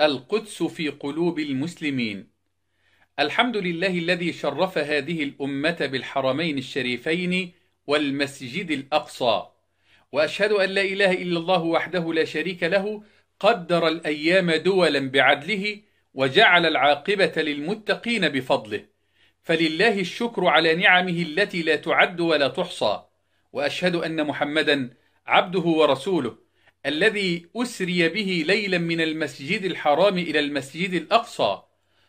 القدس في قلوب المسلمين الحمد لله الذي شرف هذه الأمة بالحرمين الشريفين والمسجد الأقصى وأشهد أن لا إله إلا الله وحده لا شريك له قدر الأيام دولا بعدله وجعل العاقبة للمتقين بفضله فلله الشكر على نعمه التي لا تعد ولا تحصى وأشهد أن محمدا عبده ورسوله الذي أسري به ليلا من المسجد الحرام إلى المسجد الأقصى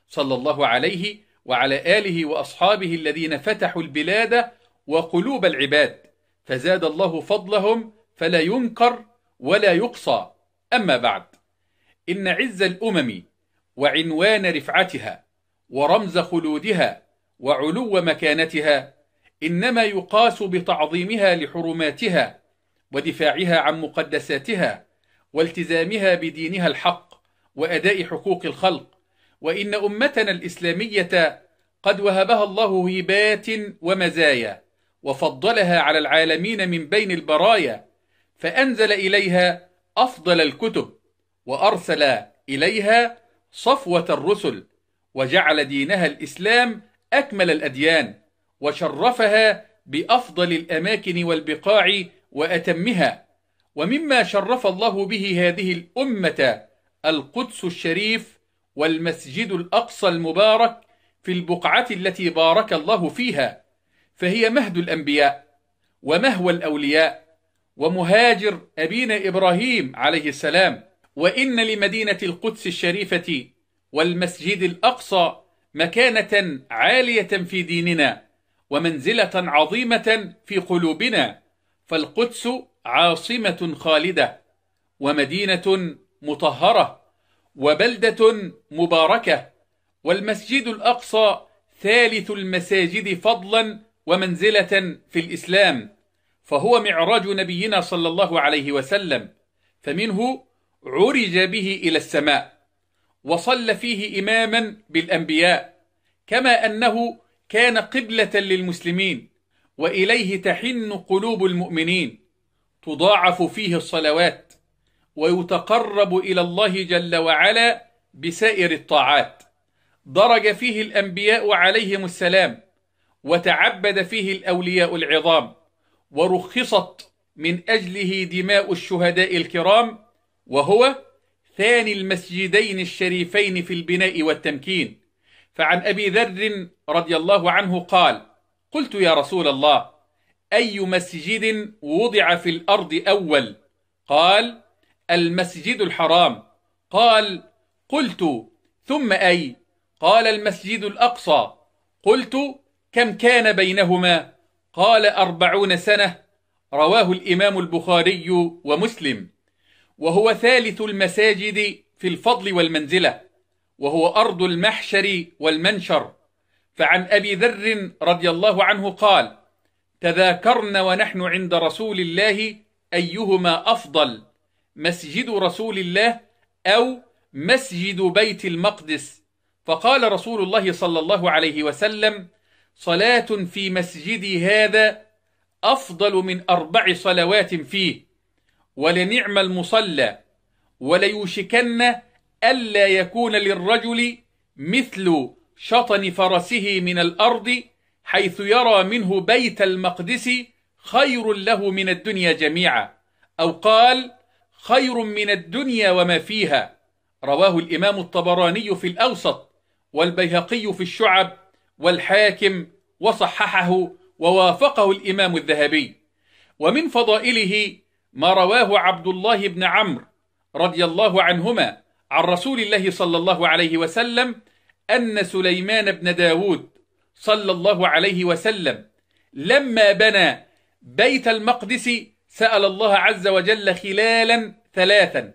صلى الله عليه وعلى آله وأصحابه الذين فتحوا البلاد وقلوب العباد فزاد الله فضلهم فلا ينكر ولا يقصى أما بعد إن عز الأمم وعنوان رفعتها ورمز خلودها وعلو مكانتها إنما يقاس بتعظيمها لحرماتها ودفاعها عن مقدساتها والتزامها بدينها الحق وأداء حقوق الخلق وإن أمتنا الإسلامية قد وهبها الله هبات ومزايا وفضلها على العالمين من بين البرايا فأنزل إليها أفضل الكتب وأرسل إليها صفوة الرسل وجعل دينها الإسلام أكمل الأديان وشرفها بأفضل الأماكن والبقاع وأتمها ومما شرف الله به هذه الأمة القدس الشريف والمسجد الأقصى المبارك في البقعة التي بارك الله فيها فهي مهد الأنبياء ومهوى الأولياء ومهاجر أبينا إبراهيم عليه السلام وإن لمدينة القدس الشريفة والمسجد الأقصى مكانة عالية في ديننا ومنزلة عظيمة في قلوبنا فالقدس عاصمة خالدة ومدينة مطهرة وبلدة مباركة والمسجد الأقصى ثالث المساجد فضلا ومنزلة في الإسلام فهو معراج نبينا صلى الله عليه وسلم فمنه عرج به إلى السماء وصلى فيه إماما بالأنبياء كما أنه كان قبلة للمسلمين وإليه تحن قلوب المؤمنين تضاعف فيه الصلوات ويتقرب إلى الله جل وعلا بسائر الطاعات درج فيه الأنبياء عليهم السلام وتعبد فيه الأولياء العظام ورخصت من أجله دماء الشهداء الكرام وهو ثاني المسجدين الشريفين في البناء والتمكين فعن أبي ذر رضي الله عنه قال قلت يا رسول الله أي مسجد وضع في الأرض أول قال المسجد الحرام قال قلت ثم أي قال المسجد الأقصى قلت كم كان بينهما قال أربعون سنة رواه الإمام البخاري ومسلم وهو ثالث المساجد في الفضل والمنزلة وهو أرض المحشر والمنشر فعن أبي ذر رضي الله عنه قال تذاكرن ونحن عند رسول الله أيهما أفضل مسجد رسول الله أو مسجد بيت المقدس فقال رسول الله صلى الله عليه وسلم صلاة في مسجدي هذا أفضل من أربع صلوات فيه ولنعم المصلى وليوشكن ألا يكون للرجل مثل شطن فرسه من الأرض حيث يرى منه بيت المقدس خير له من الدنيا جميعا أو قال خير من الدنيا وما فيها رواه الإمام الطبراني في الأوسط والبيهقي في الشعب والحاكم وصححه ووافقه الإمام الذهبي ومن فضائله ما رواه عبد الله بن عمرو رضي الله عنهما عن رسول الله صلى الله عليه وسلم أن سليمان بن داود صلى الله عليه وسلم لما بنى بيت المقدس سأل الله عز وجل خلالا ثلاثا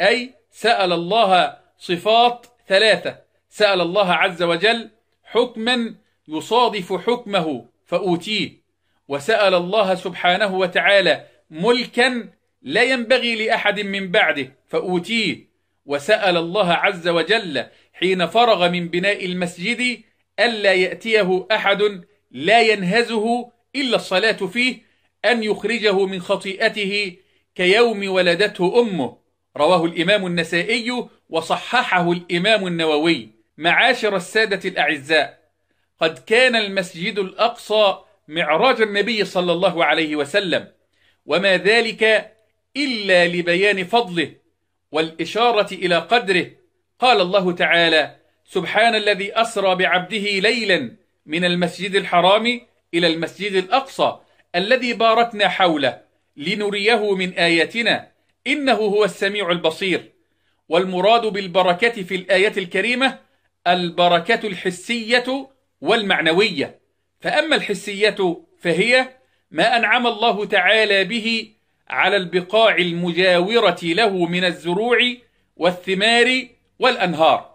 أي سأل الله صفات ثلاثة سأل الله عز وجل حكما يصادف حكمه فأوتيه وسأل الله سبحانه وتعالى ملكا لا ينبغي لأحد من بعده فأوتيه وسأل الله عز وجل حين فرغ من بناء المسجد ألا يأتيه أحد لا ينهزه إلا الصلاة فيه أن يخرجه من خطيئته كيوم ولدته أمه رواه الإمام النسائي وصححه الإمام النووي معاشر السادة الأعزاء قد كان المسجد الأقصى معراج النبي صلى الله عليه وسلم وما ذلك إلا لبيان فضله والإشارة إلى قدره قال الله تعالى سبحان الذي أسرى بعبده ليلا من المسجد الحرام إلى المسجد الأقصى الذي باركنا حوله لنريه من آياتنا إنه هو السميع البصير والمراد بالبركة في الآية الكريمة البركة الحسية والمعنوية فأما الحسية فهي ما أنعم الله تعالى به على البقاع المجاورة له من الزروع والثمار والأنهار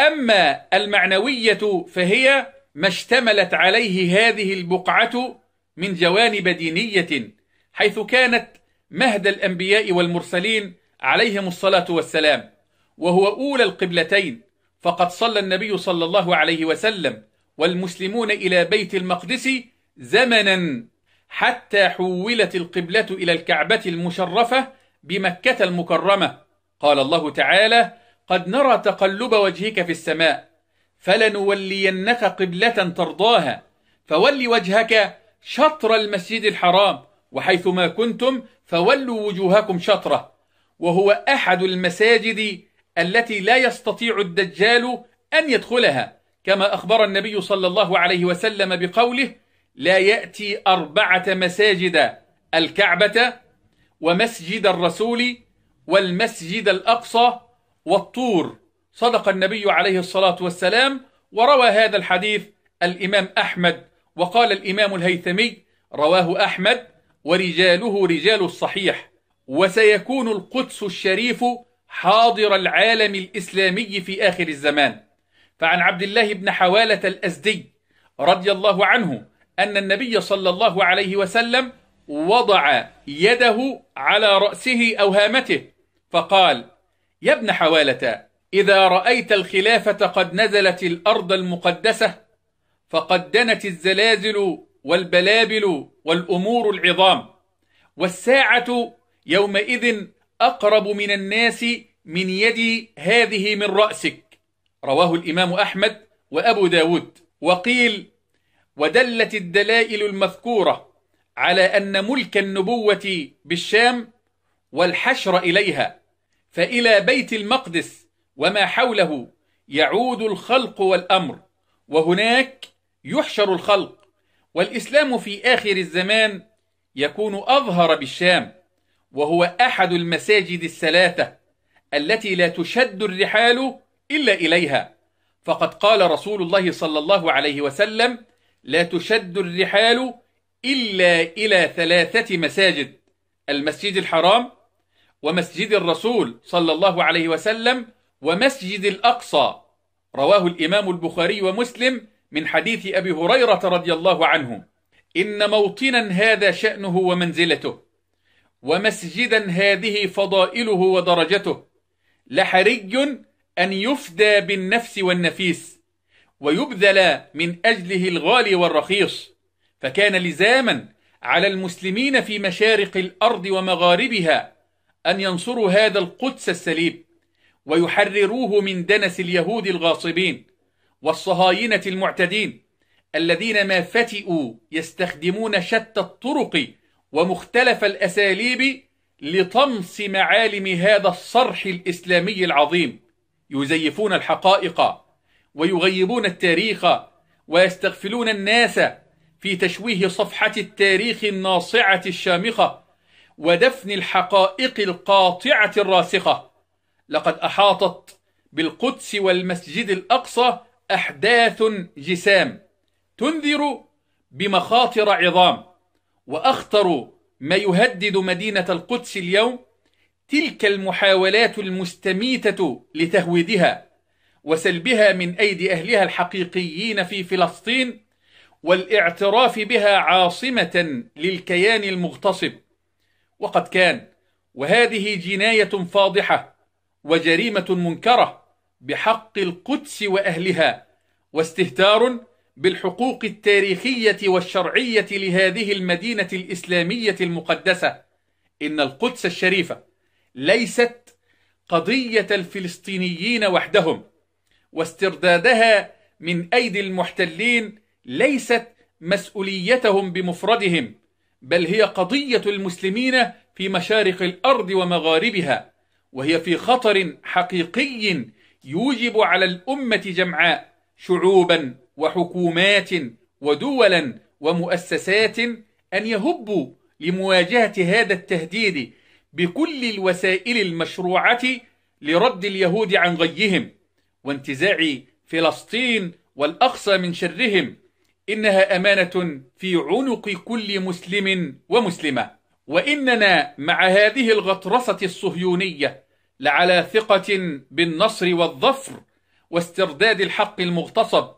أما المعنوية فهي ما اشتملت عليه هذه البقعة من جوانب دينية حيث كانت مهد الأنبياء والمرسلين عليهم الصلاة والسلام وهو أولى القبلتين فقد صلى النبي صلى الله عليه وسلم والمسلمون إلى بيت المقدس زمنا حتى حولت القبلة إلى الكعبة المشرفة بمكة المكرمة قال الله تعالى قد نرى تقلب وجهك في السماء فلنولينك قبلة ترضاها فول وجهك شطر المسجد الحرام وحيثما كنتم فولوا وجوهكم شطره وهو أحد المساجد التي لا يستطيع الدجال أن يدخلها كما أخبر النبي صلى الله عليه وسلم بقوله لا يأتي أربعة مساجد الكعبة ومسجد الرسول والمسجد الأقصى والطور صدق النبي عليه الصلاة والسلام وروى هذا الحديث الإمام أحمد وقال الإمام الهيثمي رواه أحمد ورجاله رجال الصحيح وسيكون القدس الشريف حاضر العالم الإسلامي في آخر الزمان فعن عبد الله بن حوالة الأزدي رضي الله عنه أن النبي صلى الله عليه وسلم وضع يده على رأسه أو هامته فقال يا ابن حوالة إذا رأيت الخلافة قد نزلت الأرض المقدسة فقد دنت الزلازل والبلابل والأمور العظام والساعة يومئذ أقرب من الناس من يدي هذه من رأسك رواه الإمام أحمد وأبو داود وقيل ودلت الدلائل المذكورة على أن ملك النبوة بالشام والحشر إليها فإلى بيت المقدس وما حوله يعود الخلق والأمر وهناك يحشر الخلق والإسلام في آخر الزمان يكون أظهر بالشام وهو أحد المساجد الثلاثة التي لا تشد الرحال إلا إليها فقد قال رسول الله صلى الله عليه وسلم لا تشد الرحال إلا إلى ثلاثة مساجد المسجد الحرام ومسجد الرسول صلى الله عليه وسلم ومسجد الأقصى رواه الإمام البخاري ومسلم من حديث أبي هريرة رضي الله عنه إن موطنا هذا شأنه ومنزلته ومسجدا هذه فضائله ودرجته لحري أن يفدى بالنفس والنفيس ويبذل من أجله الغالي والرخيص فكان لزاما على المسلمين في مشارق الأرض ومغاربها أن ينصروا هذا القدس السليب ويحرروه من دنس اليهود الغاصبين والصهاينة المعتدين الذين ما فتئوا يستخدمون شتى الطرق ومختلف الأساليب لطمس معالم هذا الصرح الإسلامي العظيم يزيفون الحقائق ويغيبون التاريخ ويستغفلون الناس في تشويه صفحة التاريخ الناصعة الشامخة ودفن الحقائق القاطعة الراسخة لقد أحاطت بالقدس والمسجد الأقصى أحداث جسام تنذر بمخاطر عظام وأخطر ما يهدد مدينة القدس اليوم تلك المحاولات المستميتة لتهويدها وسلبها من أيدي أهلها الحقيقيين في فلسطين والاعتراف بها عاصمة للكيان المغتصب وقد كان وهذه جناية فاضحة وجريمة منكرة بحق القدس وأهلها واستهتار بالحقوق التاريخية والشرعية لهذه المدينة الإسلامية المقدسة إن القدس الشريفة ليست قضية الفلسطينيين وحدهم واستردادها من أيدي المحتلين ليست مسؤوليتهم بمفردهم بل هي قضية المسلمين في مشارق الأرض ومغاربها وهي في خطر حقيقي يوجب على الأمة جمعاء شعوبا وحكومات ودولا ومؤسسات أن يهبوا لمواجهة هذا التهديد بكل الوسائل المشروعة لرد اليهود عن غيهم وانتزاع فلسطين والأقصى من شرهم إنها أمانة في عنق كل مسلم ومسلمة وإننا مع هذه الغطرسة الصهيونية لعلى ثقة بالنصر والظفر واسترداد الحق المغتصب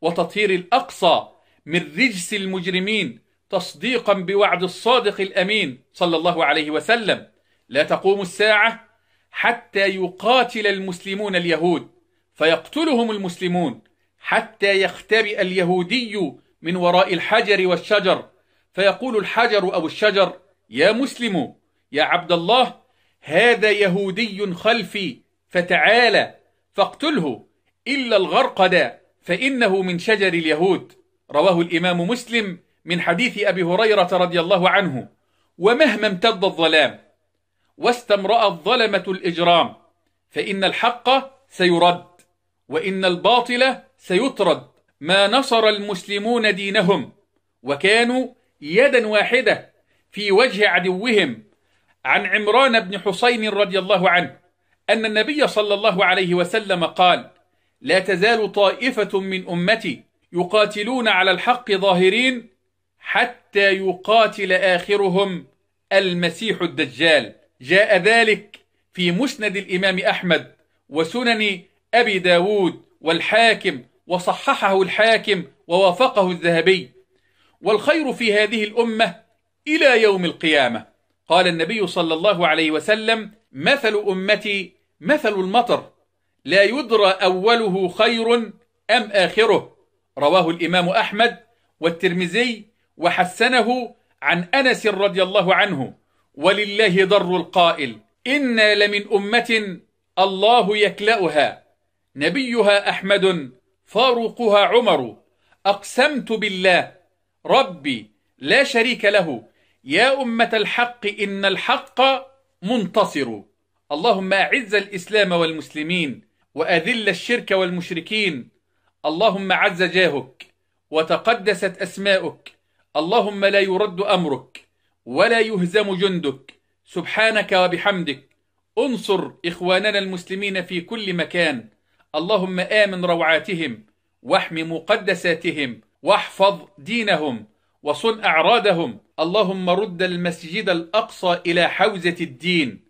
وتطهير الأقصى من رجس المجرمين تصديقا بوعد الصادق الأمين صلى الله عليه وسلم لا تقوم الساعة حتى يقاتل المسلمون اليهود فيقتلهم المسلمون حتى يختبئ اليهودي من وراء الحجر والشجر فيقول الحجر أو الشجر يا مسلم يا عبد الله هذا يهودي خلفي فتعالى فاقتله إلا الغرقد فإنه من شجر اليهود رواه الإمام مسلم من حديث أبي هريرة رضي الله عنه ومهما امتد الظلام واستمرأ الظلمة الإجرام فإن الحق سيرد وإن الباطل سيطرد ما نصر المسلمون دينهم وكانوا يدا واحدة في وجه عدوهم عن عمران بن حسين رضي الله عنه أن النبي صلى الله عليه وسلم قال لا تزال طائفة من أمتي يقاتلون على الحق ظاهرين حتى يقاتل آخرهم المسيح الدجال جاء ذلك في مسند الإمام أحمد وسنن أبي داود والحاكم وصححه الحاكم ووافقه الذهبي والخير في هذه الأمة إلى يوم القيامة قال النبي صلى الله عليه وسلم مثل أمتي مثل المطر لا يدرى أوله خير أم آخره رواه الإمام أحمد والترمذي وحسنه عن أنس رضي الله عنه ولله ضر القائل إنا لمن أمة الله يكلأها نبيها أحمد فاروقها عمر أقسمت بالله ربي لا شريك له يا أمة الحق إن الحق منتصر اللهم أعز الإسلام والمسلمين وأذل الشرك والمشركين اللهم عز جاهك وتقدست أسماؤك اللهم لا يرد أمرك ولا يهزم جندك سبحانك وبحمدك انصر إخواننا المسلمين في كل مكان اللهم آمن روعاتهم واحم مقدساتهم واحفظ دينهم وصن أعرادهم اللهم رد المسجد الأقصى إلى حوزة الدين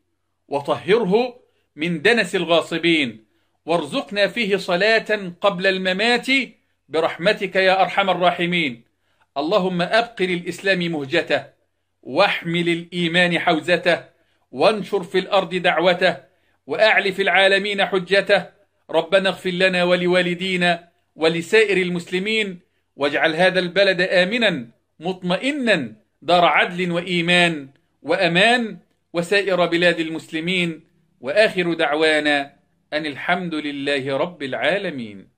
وطهره من دنس الغاصبين وارزقنا فيه صلاة قبل الممات برحمتك يا أرحم الراحمين اللهم أبق للإسلام مهجته واحمل الإيمان حوزته وانشر في الأرض دعوته وأعل في العالمين حجته ربنا اغفر لنا ولوالدينا ولسائر المسلمين واجعل هذا البلد آمنا مطمئنا دار عدل وإيمان وأمان وسائر بلاد المسلمين وآخر دعوانا أن الحمد لله رب العالمين